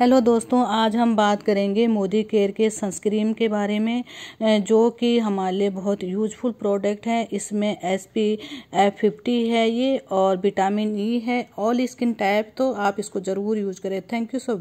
hello दोस्तों आज हम बात करेंगे मोदी केयर के सनस्क्रीम के बारे में जो कि हमारे लिए बहुत यूजफुल प्रोडक्ट है इसमें एस पी एफ फिफ्टी है ये और विटामिन ई e है ऑल स्किन टाइप तो आप इसको ज़रूर यूज करें थैंक यू सो